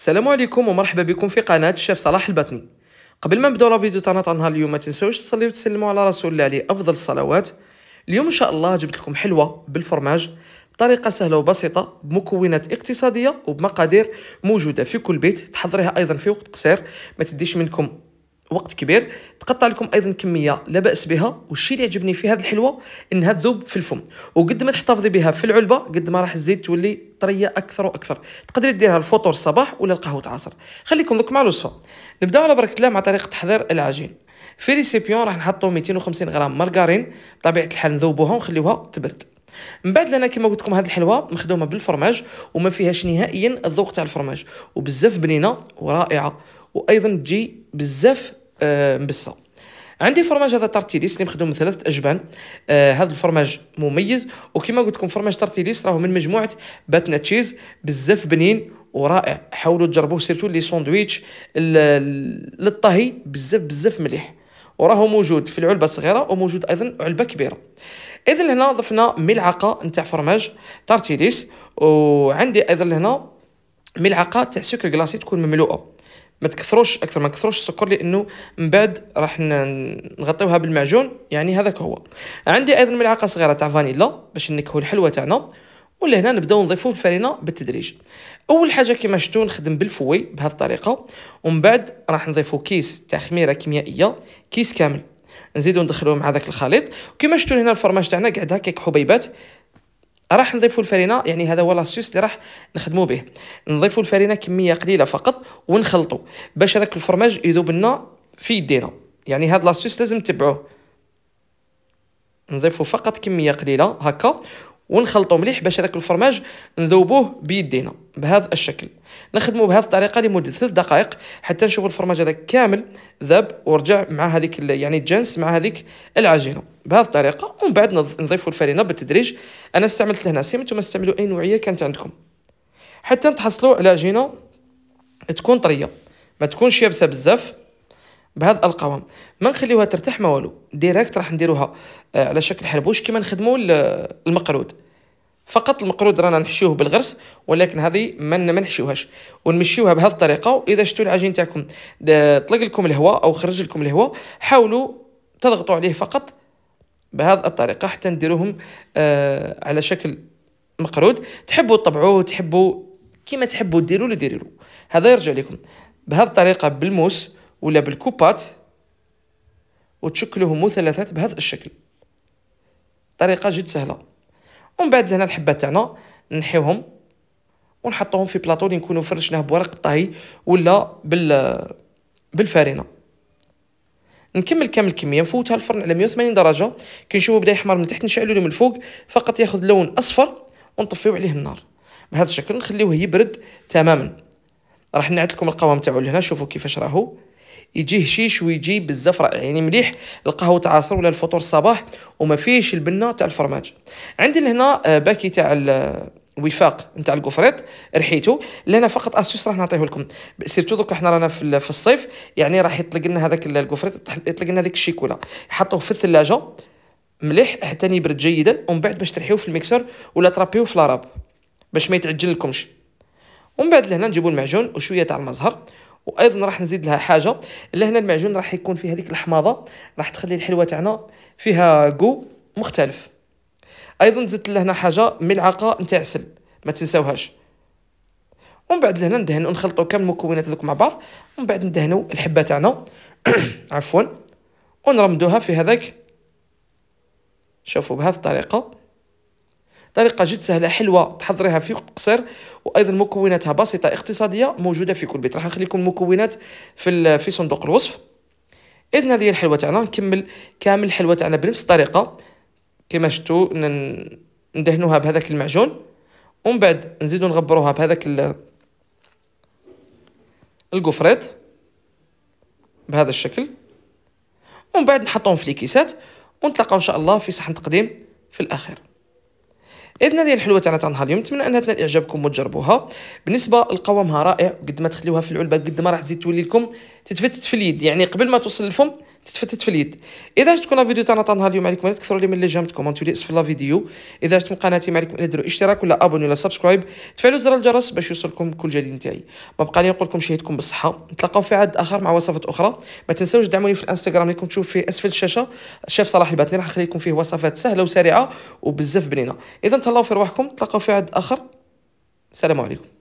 السلام عليكم ومرحبا بكم في قناة الشيف صلاح البطني قبل ما نبداو لا فيديو تاعنا تاع نهار اليوم ما تنساوش تصليو وتسلموا على رسول الله عليه افضل الصلوات اليوم ان شاء الله جبت لكم حلوه بالفرماج بطريقه سهله وبسيطه بمكونات اقتصاديه وبمقادير موجوده في كل بيت تحضريها ايضا في وقت قصير ما تديش منكم وقت كبير تقطع لكم ايضا كميه لا باس بها والشيء اللي عجبني في هذه الحلوه انها تذوب في الفم وقد ما تحتفظي بها في العلبه قد ما راح تزيد تولي طريه اكثر واكثر تقدري ديرها الفطور الصباح ولا القهوه العصر خليكم دوك مع الوصفه نبداو على بركه الله مع طريقه تحضير العجين في ريسيبيون راح نحطو 250 غرام مارغرين بطبيعه الحال نذوبوها ونخليوها تبرد من بعد لنا كما قلت لكم هذه الحلوه مخدومه بالفرماج وما فيهاش نهائيا الذوق تاع الفرماج وبزاف بنينه ورائعه وايضا تجي بزاف آه، مبسه عندي فرماج هذا تارتيليس اللي مخدوم من ثلاثه اجبان آه هذا الفرماج مميز وكما قلت لكم فرماج تارتيليس راهو من مجموعه باتنا تشيز بزاف بنين ورائع حاولوا تجربوه سيرتو لي ساندويتش للطهي بزاف بزاف مليح وراهو موجود في العلبه الصغيره وموجود ايضا علبه كبيره اذا هنا ضفنا ملعقه نتاع فرماج تارتيليس وعندي ايضا هنا ملعقه تاع سكر كلاصي تكون مملوءه ما تكثروش اكثر ما تكثروش السكر لانه من بعد راح نغطيوها بالمعجون يعني هذاك هو عندي ايضا ملعقه صغيره تاع فانيلا باش نكهو الحلوى تاعنا ولهنا نبداو نضيفو الفرينه بالتدريج اول حاجه كما شفتوا نخدم بالفوي بهذه الطريقه ومن بعد راح نضيفو كيس تاع خميره كيميائيه كيس كامل نزيدو ندخلوه مع ذاك الخليط كما شفتوا هنا الفرماج تاعنا قعد هكاك حبيبات راح نضيفوا الفرينه يعني هذا هو لاسيوس اللي راح نخدموا به نضيفوا الفرينه كميه قليله فقط ونخلطوا باش هذاك الفرماج يذوب لنا في يدينا يعني هاد لاسيوس لازم تبعوه نضيفوا فقط كميه قليله هكا ونخلطوا مليح باش هذاك الفرماج نذوبوه بيدينا بهذا الشكل نخدمه بهذه الطريقه لمده ثلاث دقائق حتى نشوف الفرماج هذا كامل ذاب ورجع مع هذيك يعني الجنس مع هذيك العجينه بهذه الطريقه ومن بعد نضيف الفرينه بالتدريج انا استعملت هنا سمنتم استعملوا اي نوعيه كانت عندكم حتى تحصلوا على عجينه تكون طريه ما تكونش يابسه بزاف بهذا القوام ما نخليوها ترتاح ما والو ديريكت راح نديروها آه، على شكل حربوش كما نخدموا المقرود فقط المقرود رانا نحشيوه بالغرس ولكن هذه ما نحشيوهاش ونمشيوها بهذه الطريقه واذا شفتوا العجين تاعكم طلق لكم الهواء او خرج لكم الهواء حاولوا تضغطوا عليه فقط بهذه الطريقه حتى نديروهم آه على شكل مقرود تحبوا تطبعوه تحبوا كيما تحبوا ديروا له ديروا هذا يرجع لكم بهذه الطريقه بالموس ولا بالكوبات وتشكلوه مثلثات بهذا الشكل طريقه جد سهله ومن بعد لهنا الحبات تاعنا نحيوهم ونحطوهم في بلاطو اللي نكونوا فرشناه بورق الطهي ولا بال بالفارينه نكمل كامل الكميه نفوتها الفرن على 180 درجه كي نشوفو بدا يحمر من تحت نشعلو من الفوق فقط ياخذ لون اصفر ونطفيو عليه النار بهذا الشكل نخليوه يبرد تماما راح نعطيكم القوام تاعو لهنا شوفوا كيفاش راهو يجيه هشيش ويجي رائع يعني مليح القهوة تاع العصر ولا الفطور الصباح وما فيهش البنة تاع الفرماج عندي لهنا آه، باكي تاع آه، وفاق نتاع الكفريط رحيتو لهنا فقط اسيوس راح نعطيه لكم سيرتو دوك حنا رانا في, الصيف يعني راح يطلق لنا هذاك الكفريط يطلق لنا هذيك الشيكولا حطوه في الثلاجه مليح حتى يبرد جيدا ومن بعد باش ترحيوه في الميكسر ولا ترابيوه في لاراب باش ما يتعجل لكمش ومن بعد لهنا نجيبو المعجون وشويه تاع المزهر وايضا راح نزيد لها حاجه لهنا المعجون راح يكون فيه هذيك الحماضه راح تخلي الحلوه تاعنا فيها جو مختلف ايضا زدت لهنا حاجه ملعقه نتاع عسل ما تنساوهاش ومن بعد لهنا ندهن ونخلطوا كامل المكونات هذوك مع بعض ومن بعد ندهنوا الحبه تاعنا عفوا ونرمدوها في هذاك شوفوا بهذه الطريقه طريقة جد سهلة حلوة تحضريها في وقت قصير وأيضا مكوناتها بسيطة اقتصادية موجودة في كل بيت راح نخليكم المكونات في في صندوق الوصف إذن هذه الحلوة تاعنا نكمل كامل الحلوة تاعنا بنفس الطريقة كما شفتوا ندهنوها بهذاك المعجون ومن بعد نزيدو نغبروها بهذاك القفريط بهذا الشكل ومن بعد نحطهم في الكيسات ونتلاقاو ان شاء الله في صحن تقديم في الاخير اذن هذه الحلوه تاعنا تاع نهار اليوم نتمنى انها تنال اعجابكم وتجربوها بالنسبه لقوامها رائع قد ما تخليوها في العلبه قد ما راح تزيد تولي لكم تتفتت في اليد يعني قبل ما توصل للفم تتفتت في اليد اذا عجبتكم لا فيديو تاعنا نهار اليوم عليكم لا تكثروا لي من لي جيم تكومونتوا لي اسفل لا فيديو اذا عجبتكم قناتي ما عليكم الا ديروا اشتراك ولا ابوني ولا سبسكرايب تفعلوا زر الجرس باش يوصلكم كل جديد نتاعي ما بقى لي نقول لكم شهيتكم بالصحه نتلاقاو في عد اخر مع وصفات اخرى ما تنساوش دعموني في الانستغرام اللي راكم تشوف في اسفل الشاشه الشيف صلاح الباتني راح نخلي لكم فيه وصفات سهله وسريعه وبزاف بنينه اذا تهلاو في رواحكم نتلاقاو في عد اخر السلام عليكم